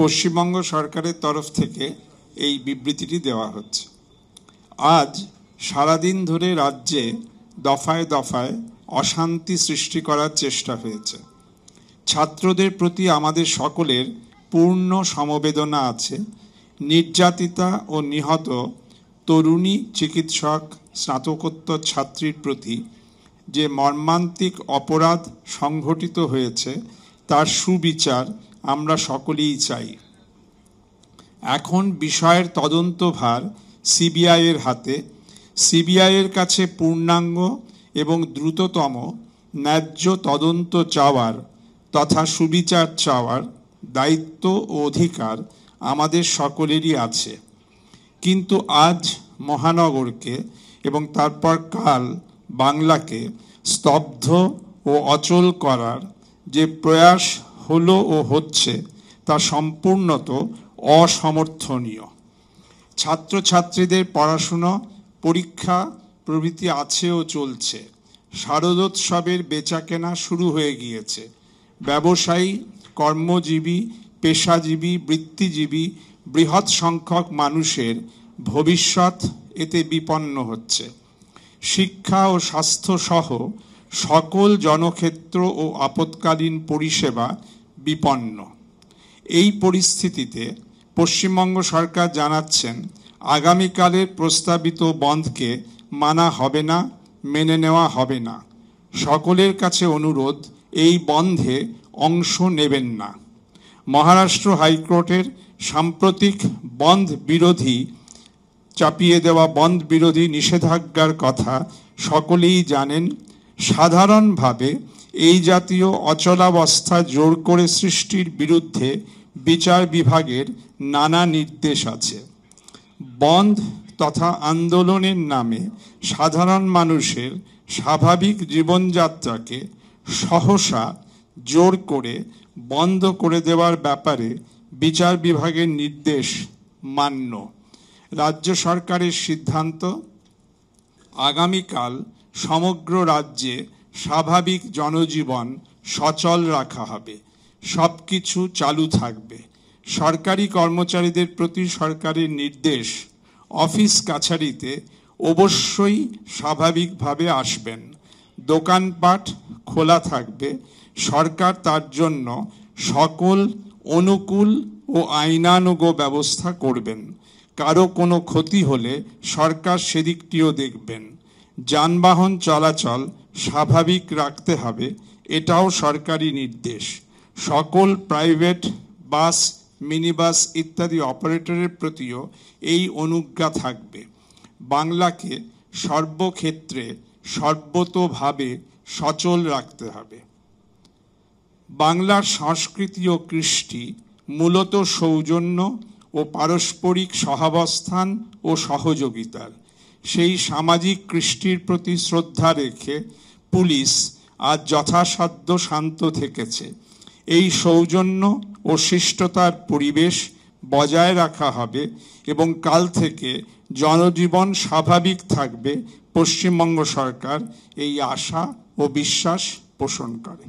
পশ্চিমবঙ্গ সরকারের তরফ থেকে এই বিবৃতিটি দেওয়া হচ্ছে আজ সারাদিন ধরে রাজ্যে দফায় দফায় অশান্তি সৃষ্টি করার চেষ্টা হয়েছে ছাত্রদের প্রতি আমাদের সকলের পূর্ণ সমবেদনা আছে নির্যাতিতা ও নিহত তরুণী চিকিৎসক স্নাতকোত্তর ছাত্রীর প্রতি যে মর্মান্তিক অপরাধ সংঘটিত হয়েছে তার সুবিচার আমরা সকলেই চাই এখন বিষয়ের তদন্তভার সিবিআইয়ের হাতে সিবিআইয়ের কাছে পূর্ণাঙ্গ এবং দ্রুততম ন্যায্য তদন্ত চাওয়ার তথা সুবিচার চাওয়ার দায়িত্ব ও অধিকার আমাদের সকলেরই আছে কিন্তু আজ মহানগরকে এবং তারপর কাল বাংলাকে স্তব্ধ ও অচল করার যে প্রয়াস হলো ও হচ্ছে তা সম্পূর্ণত অসমর্থনীয় ছাত্রছাত্রীদের পড়াশুনো পরীক্ষা প্রভৃতি আছে ও চলছে শারদোৎসবের বেচাকেনা শুরু হয়ে গিয়েছে ব্যবসায়ী কর্মজীবী পেশাজীবী বৃত্তিজীবী বৃহৎ সংখ্যক মানুষের ভবিষ্যৎ এতে বিপন্ন হচ্ছে শিক্ষা ও স্বাস্থ্যসহ সকল জনক্ষেত্র ও আপৎকালীন পরিষেবা বিপন্ন এই পরিস্থিতিতে পশ্চিমবঙ্গ সরকার জানাচ্ছেন আগামীকালের প্রস্তাবিত বন্ধকে মানা হবে না মেনে নেওয়া হবে না সকলের কাছে অনুরোধ এই বন্ধে অংশ নেবেন না মহারাষ্ট্র হাইকোর্টের সাম্প্রতিক বন্ধ বিরোধী চাপিয়ে দেওয়া বন্ধ বিরোধী নিষেধাজ্ঞার কথা সকলেই জানেন সাধারণভাবে এই জাতীয় অচলাবস্থা জোর করে সৃষ্টির বিরুদ্ধে বিচার বিভাগের নানা নির্দেশ আছে বন্ধ তথা আন্দোলনের নামে সাধারণ মানুষের স্বাভাবিক জীবনযাত্রাকে সহসা জোর করে বন্ধ করে দেওয়ার ব্যাপারে বিচার বিভাগের নির্দেশ মান্য রাজ্য সরকারের সিদ্ধান্ত আগামীকাল সমগ্র রাজ্যে স্বাভাবিক জনজীবন সচল রাখা হবে সব কিছু চালু থাকবে সরকারি কর্মচারীদের প্রতি সরকারের নির্দেশ অফিস কাছারিতে অবশ্যই স্বাভাবিকভাবে আসবেন দোকানপাট খোলা থাকবে সরকার তার জন্য সকল অনুকূল ও আইনানুগ ব্যবস্থা করবেন কারো কোনো ক্ষতি হলে সরকার সেদিকটিও দেখবেন যানবাহন চলাচল স্বাভাবিক রাখতে হবে এটাও সরকারি নির্দেশ সকল প্রাইভেট বাস মিনিবাস ইত্যাদি অপারেটরের প্রতিও এই অনুজ্ঞা থাকবে বাংলাকে সর্বক্ষেত্রে সর্বতোভাবে সচল রাখতে হবে বাংলার সংস্কৃতি ও কৃষ্টি মূলত সৌজন্য ও পারস্পরিক সহাবস্থান ও সহযোগিতার সেই সামাজিক কৃষ্টির প্রতি শ্রদ্ধা রেখে পুলিশ আজ যথাসাধ্য শান্ত থেকেছে এই সৌজন্য ও শিষ্টতার পরিবেশ বজায় রাখা হবে এবং কাল থেকে জনজীবন স্বাভাবিক থাকবে পশ্চিমবঙ্গ সরকার এই আশা ও বিশ্বাস পোষণ করে